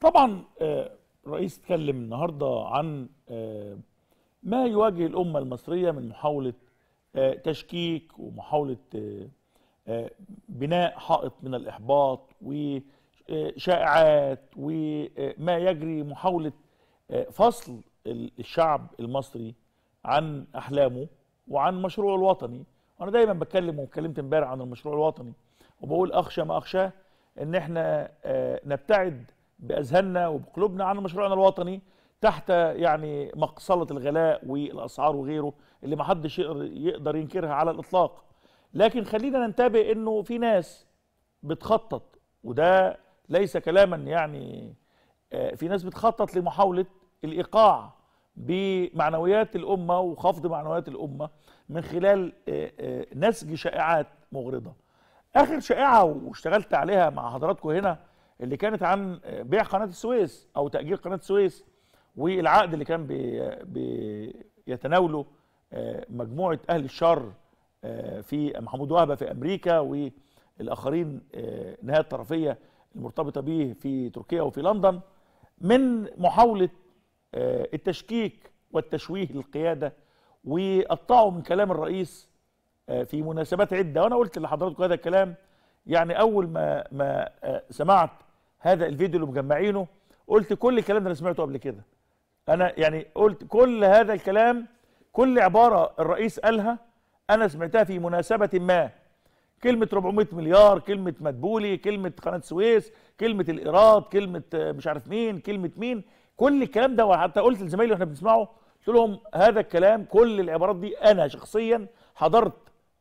طبعا الرئيس آه، اتكلم النهارده عن آه، ما يواجه الامه المصريه من محاوله آه، تشكيك ومحاوله بناء حائط من الاحباط وشائعات وما يجري محاوله فصل الشعب المصري عن احلامه وعن مشروعه الوطني وانا دايما بتكلم وكلمت امبارح عن المشروع الوطني وبقول اخشى ما اخشاه ان احنا نبتعد باذهاننا وبقلوبنا عن مشروعنا الوطني تحت يعني مقصله الغلاء والاسعار وغيره اللي ما حدش يقدر ينكرها على الاطلاق لكن خلينا ننتبه انه في ناس بتخطط وده ليس كلاما يعني آه، في ناس بتخطط لمحاوله الايقاع بمعنويات الامه وخفض معنويات الامه من خلال آه، آه، نسج شائعات مغرضه اخر شائعه واشتغلت عليها مع حضراتكم هنا اللي كانت عن بيع قناه السويس او تاجير قناه السويس والعقد اللي كان بي بيتناوله آه، مجموعه اهل الشر آه، في محمود وهبه في امريكا والاخرين آه، نهايه الطرفيه المرتبطه به في تركيا وفي لندن من محاوله التشكيك والتشويه للقياده وقطعوا من كلام الرئيس في مناسبات عده وانا قلت لحضراتكم هذا الكلام يعني اول ما ما سمعت هذا الفيديو اللي مجمعينه قلت كل الكلام ده انا سمعته قبل كده انا يعني قلت كل هذا الكلام كل عباره الرئيس قالها انا سمعتها في مناسبه ما كلمه 400 مليار كلمه مدبولي كلمه قناه السويس كلمه الايراد كلمه مش عارف مين كلمه مين كل الكلام ده وحتى قلت لزمايلي واحنا بنسمعه قلت لهم هذا الكلام كل العبارات دي انا شخصيا حضرت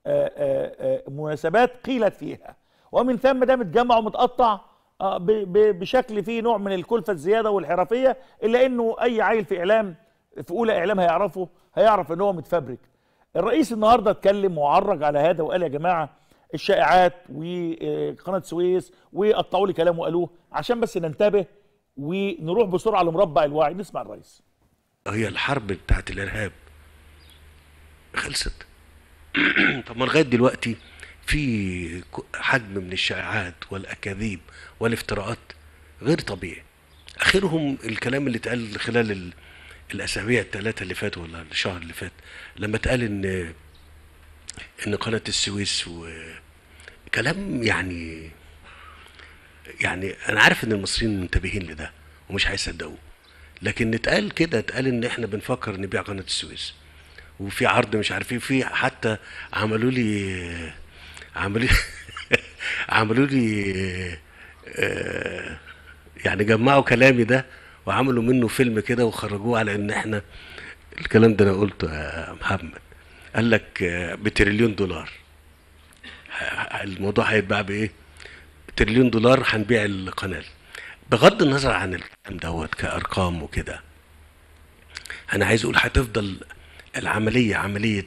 آه، آه، آه، مناسبات قيلت فيها ومن ثم ده متجمع ومتقطع آه، بشكل فيه نوع من الكلفه الزياده والحرفيه الا انه اي عيل في اعلام في اولى اعلام هيعرفه هيعرف ان هو متفبرك الرئيس النهارده اتكلم وعرج على هذا وقال يا جماعه الشائعات وقناه سويس وقطعوا لي كلامه وقالوه عشان بس ننتبه ونروح بسرعه لمربع الوعي نسمع الرئيس هي الحرب بتاعت الارهاب خلصت طب ما لغايه دلوقتي في حجم من الشائعات والاكاذيب والافتراءات غير طبيعي اخرهم الكلام اللي اتقال خلال الاسابيع الثلاثه اللي فاتوا ولا الشهر اللي فات لما اتقال ان ان قناه السويس وكلام يعني يعني انا عارف ان المصريين منتبهين لده ومش هيصدقوه لكن اتقال كده اتقال ان احنا بنفكر نبيع قناه السويس وفي عرض مش عارف ايه في حتى عملوا لي عملوا عملوا لي آه، يعني جمعوا كلامي ده وعملوا منه فيلم كده وخرجوه على ان احنا الكلام ده انا قلته يا محمد قال لك آه، بتريليون دولار الموضوع هيتباع بايه تريليون دولار هنبيع القناه بغض النظر عن الكلام دوت كارقام وكده انا عايز اقول هتفضل العمليه عمليه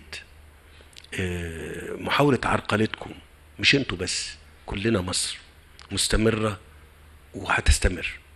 محاولة عرقلتكم مش انتوا بس كلنا مصر مستمرة وهتستمر